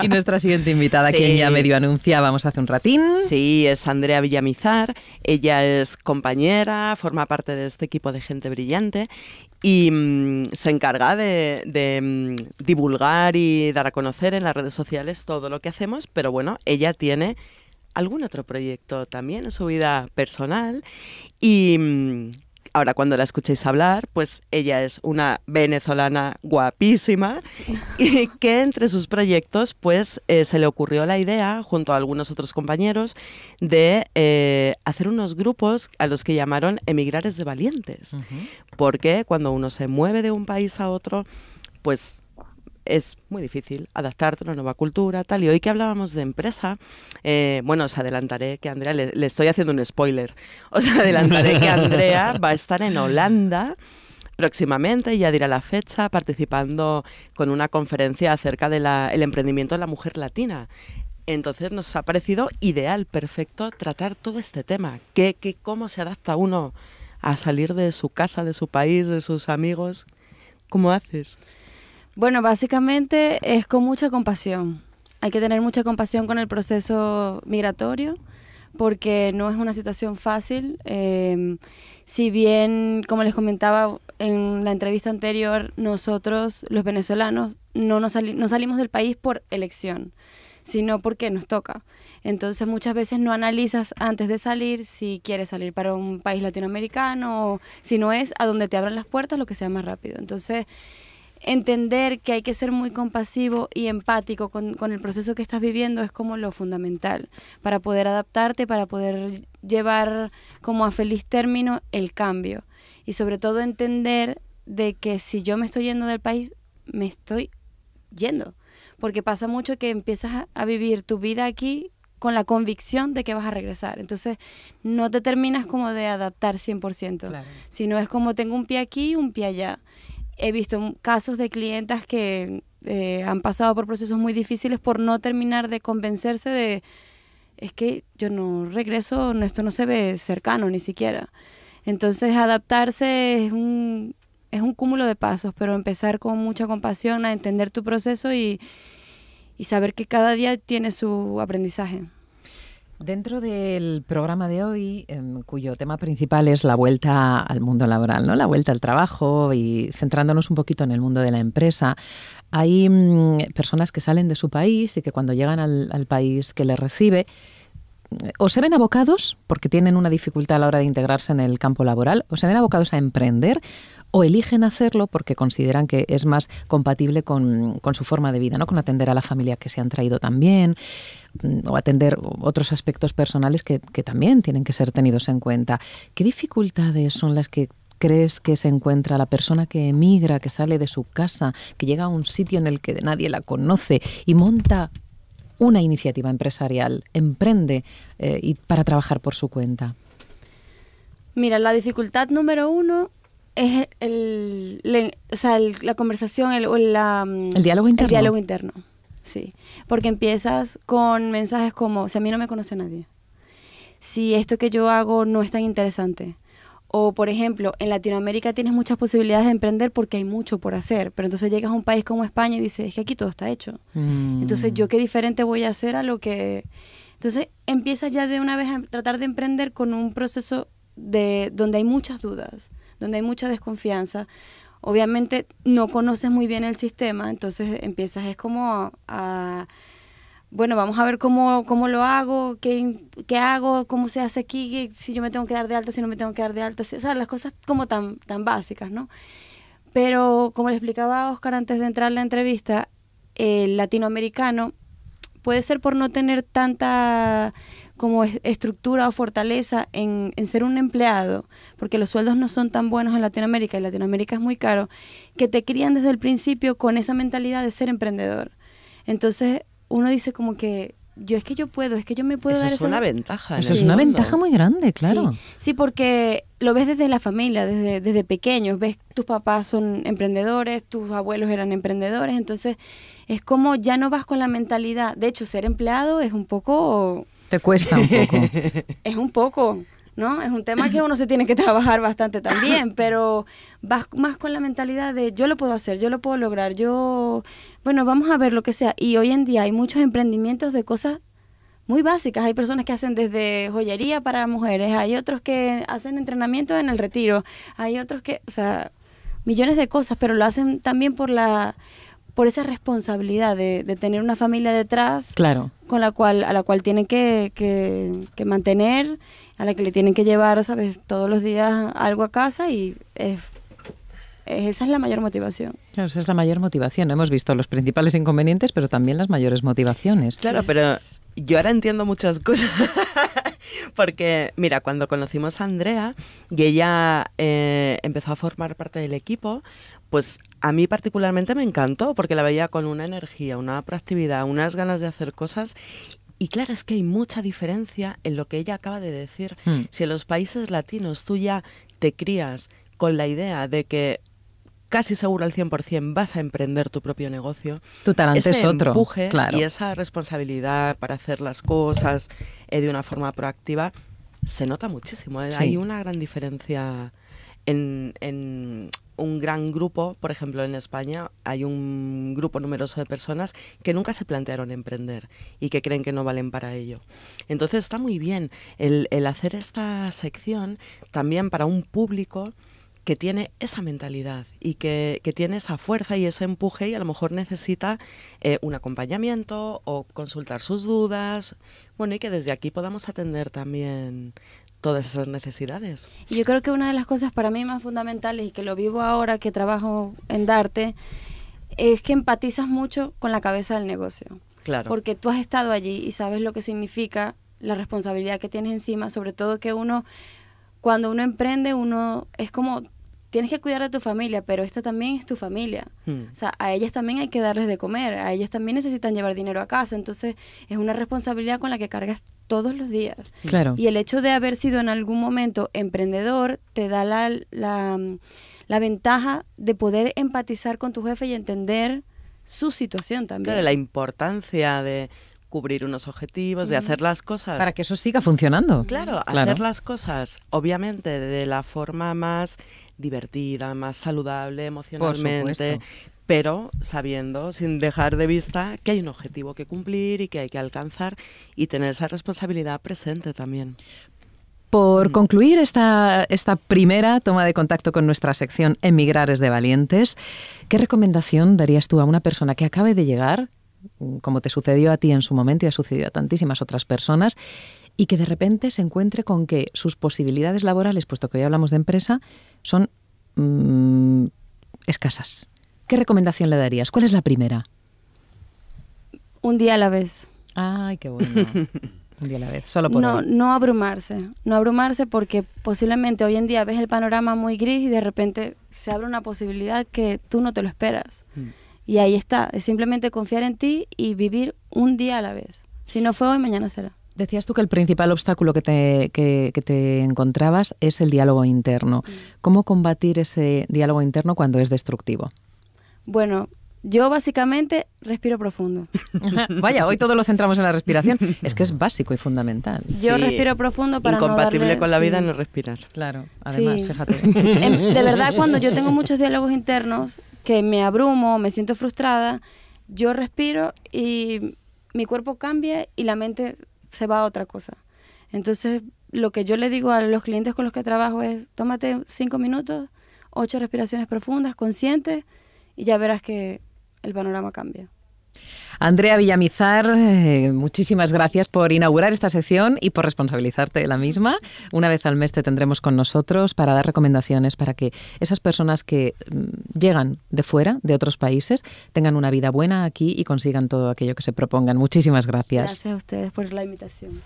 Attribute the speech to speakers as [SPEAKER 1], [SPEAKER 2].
[SPEAKER 1] Y nuestra siguiente invitada, que quien ya medio anunciábamos hace un ratín. Sí, es Andrea Villamizar. Ella es compañera, forma parte de este equipo de gente brillante y mm, se encarga de, mm, divulgar y dar a conocer en las redes sociales todo lo que hacemos, pero bueno, ella tiene algún otro proyecto también en su vida personal y mm, ahora cuando la escuchéis hablar, pues ella es una venezolana guapísima y que entre sus proyectos pues eh, se le ocurrió la idea junto a algunos otros compañeros de eh, hacer unos grupos a los que llamaron emigrares de valientes. Porque cuando uno se mueve de un país a otro, pues es muy difícil adaptarte a una nueva cultura, tal. Y hoy que hablábamos de empresa, eh, bueno, os adelantaré que Andrea, le, estoy haciendo un spoiler, os adelantaré que Andrea va a estar en Holanda próximamente, ya dirá la fecha, participando con una conferencia acerca del el emprendimiento de la mujer latina. Entonces nos ha parecido ideal, perfecto, tratar todo este tema, que cómo se adapta uno a salir de su casa, de su país, de sus amigos. ¿Cómo haces?
[SPEAKER 2] Bueno, básicamente es con mucha compasión. Hay que tener mucha compasión con el proceso migratorio porque no es una situación fácil. Em, si bien, como les comentaba en la entrevista anterior, nosotros los venezolanos no, nos no salimos del país por elección, sino porque nos toca. Entonces muchas veces no analizas antes de salir si quieres salir para un país latinoamericano o si no es a donde te abran las puertas lo que sea más rápido. Entonces entender que hay que ser muy compasivo y empático con, el proceso que estás viviendo es como lo fundamental para poder adaptarte, para poder llevar como a feliz término el cambio. Y sobre todo entender de que si yo me estoy yendo del país, me estoy yendo. Porque pasa mucho que empiezas a, vivir tu vida aquí con la convicción de que vas a regresar. Entonces, no te terminas como de adaptar 100%, si sino es como tengo un pie aquí y un pie allá he visto casos de clientas que eh, han pasado por procesos muy difíciles por no terminar de convencerse de, es que yo no regreso, esto no se ve cercano ni siquiera. Entonces adaptarse es un, es un cúmulo de pasos, pero empezar con mucha compasión a entender tu proceso y saber que cada día tiene su aprendizaje. Dentro del
[SPEAKER 3] programa de hoy, em, cuyo tema principal es la vuelta al mundo laboral, ¿no? La vuelta al trabajo y centrándonos un poquito en el mundo de la empresa, hay mm, personas que salen de su país y que cuando llegan al, al país que les recibe, o se ven abocados, porque tienen una dificultad a la hora de integrarse en el campo laboral, o se ven abocados a emprender, o eligen hacerlo porque consideran que es más compatible con, su forma de vida, ¿no? con atender a la familia que se han traído también mm, o atender otros aspectos personales que, también tienen que ser tenidos en cuenta. ¿Qué dificultades son las que crees que se encuentra la persona que emigra, que sale de su casa, que llega a un sitio en el que nadie la conoce y monta una iniciativa empresarial, emprende eh, y para trabajar por su cuenta?
[SPEAKER 2] Mira, la dificultad número uno es el, o sea, la conversación el, o mm, el diálogo interno. diálogo interno, sí. Porque empiezas con mensajes como, si a mí no me conoce nadie, si esto que yo hago no es tan interesante, o por ejemplo, en Latinoamérica tienes muchas posibilidades de emprender porque hay mucho por hacer, pero entonces llegas a un país como España y dices, es que aquí todo está hecho. Mm. Entonces, ¿yo qué diferente voy a hacer a lo que...? Entonces, empiezas ya de una vez a tratar de emprender con un proceso de donde hay muchas dudas donde hay mucha desconfianza, obviamente no conoces muy bien el sistema, entonces empiezas es como a, bueno, vamos a ver cómo, cómo lo hago, qué, qué hago, cómo se hace aquí, si yo me tengo que dar de alta, si no me tengo que dar de alta, o sea, las cosas como tan, tan básicas, ¿no? Pero como le explicaba a Oscar antes de entrar en la entrevista, el latinoamericano puede ser por no tener tanta como estructura o fortaleza en, ser un empleado, porque los sueldos no son tan buenos en Latinoamérica y Latinoamérica es muy caro, que te crían desde el principio con esa mentalidad de ser emprendedor. Entonces uno dice como que yo es que yo puedo, es que yo me puedo Eso dar es una ventaja. es una ventaja muy
[SPEAKER 3] grande, claro.
[SPEAKER 2] Sí, porque lo ves desde la familia, desde, desde pequeños, ves tus papás son emprendedores, tus abuelos eran emprendedores, entonces es como ya no vas con la mentalidad, de hecho ser empleado es un poco
[SPEAKER 3] te cuesta un poco.
[SPEAKER 2] es un poco, ¿no? Es un tema que uno se tiene que trabajar bastante también, pero vas más con la mentalidad de yo lo puedo hacer, yo lo puedo lograr, yo, bueno, vamos a ver lo que sea. Y hoy en día hay muchos emprendimientos de cosas muy básicas. Hay personas que hacen desde joyería para mujeres, hay otros que hacen entrenamiento en el retiro, hay otros que, o sea, millones de cosas, pero lo hacen también por la por esa responsabilidad de, tener una familia detrás claro. con la cual, a la cual tienen que, mantener, a la que le tienen que llevar, ¿sabes? Todos los días algo a casa y esa es la mayor motivación.
[SPEAKER 3] Claro, esa es la mayor motivación. Hemos visto los principales inconvenientes, pero también las mayores motivaciones. Claro,
[SPEAKER 1] pero yo ahora entiendo muchas cosas. Porque, mira, cuando conocimos a Andrea y ella eh, empezó a formar parte del equipo, pues a mí particularmente me encantó porque la veía con una energía, una proactividad, unas ganas de hacer cosas y claro, es que hay mucha diferencia en lo que ella acaba de decir. Hmm. Si en los países latinos tú ya te crías con la idea de que casi seguro al 100% vas a emprender tu propio negocio. Tu talante es otro. Empuje Y esa responsabilidad para hacer las cosas eh, de una forma proactiva se nota muchísimo. Eh. Hay una gran diferencia en, un gran grupo, por ejemplo en España, hay un grupo numeroso de personas que nunca se plantearon emprender y que creen que no valen para ello. Entonces está muy bien el hacer esta sección también para un público que tiene esa mentalidad y que, tiene esa fuerza y ese empuje y a lo mejor necesita eh, un acompañamiento o consultar sus dudas. Bueno, y que desde aquí podamos atender también todas esas necesidades.
[SPEAKER 2] yo creo que una de las cosas para mí más fundamentales y que lo vivo ahora que trabajo en Darte es que empatizas mucho con la cabeza del negocio. Claro. Porque tú has estado allí y sabes lo que significa la responsabilidad que tienes encima, sobre todo que uno cuando uno emprende, uno es como, tienes que cuidar de tu familia, pero esta también es tu familia. Hmm. O sea, a ellas también hay que darles de comer, a ellas también necesitan llevar dinero a casa, entonces es una responsabilidad con la que cargas todos los días. Hmm. Claro. Y el hecho de haber sido en algún momento emprendedor te da la ventaja de poder empatizar con tu jefe y entender su situación también. Claro, la
[SPEAKER 1] importancia de cubrir unos objetivos, de hacer las cosas. Para que
[SPEAKER 3] eso siga funcionando.
[SPEAKER 1] Claro, hacer las cosas, obviamente, de la forma más divertida, más saludable emocionalmente, pero sabiendo, sin dejar de vista, que hay un objetivo que cumplir y que hay que alcanzar y tener esa responsabilidad presente también.
[SPEAKER 3] Por mm. concluir esta, esta, primera toma de contacto con nuestra sección Emigrares de Valientes, ¿qué recomendación darías tú a una persona que acabe de llegar, como te sucedió a ti en su momento y ha sucedido a tantísimas otras personas, y que de repente se encuentre con que sus posibilidades laborales, puesto que hoy hablamos de empresa, son mm, escasas. ¿Qué recomendación le darías? ¿Cuál es la primera?
[SPEAKER 2] Un día a la vez. Ay, qué bueno.
[SPEAKER 3] Un día a la vez, solo por no, no
[SPEAKER 2] abrumarse, no abrumarse porque posiblemente hoy en día ves el panorama muy gris y de repente se abre una posibilidad que tú no te lo esperas. Mm. Y ahí está, es simplemente confiar en ti y vivir un día a la vez. Si no fue hoy, mañana será.
[SPEAKER 3] Decías tú que el principal obstáculo que te, que, te encontrabas es el diálogo interno. Mm. ¿Cómo combatir ese diálogo interno cuando es destructivo?
[SPEAKER 2] Bueno, yo básicamente respiro profundo.
[SPEAKER 3] Vaya, hoy todos lo centramos en la respiración. Es que es básico y fundamental. Yo respiro
[SPEAKER 2] profundo para Incompatible no Incompatible con la
[SPEAKER 1] vida no respirar. Claro, además, fíjate. de verdad, cuando yo tengo muchos
[SPEAKER 2] diálogos internos, que me abrumo, me siento frustrada, yo respiro y mi cuerpo cambia y la mente se va a otra cosa. Entonces, lo que yo le digo a los clientes con los que trabajo es, tómate cinco minutos, ocho respiraciones profundas, conscientes, y ya verás que el panorama cambia.
[SPEAKER 3] Andrea Villamizar, eh, muchísimas gracias por inaugurar esta sección y por responsabilizarte de la misma. Una vez al mes te tendremos con nosotros para dar recomendaciones para que esas personas que mm, llegan de fuera, de otros países, tengan una vida buena aquí y consigan todo aquello que se propongan. Muchísimas gracias. Gracias
[SPEAKER 2] a ustedes por la invitación.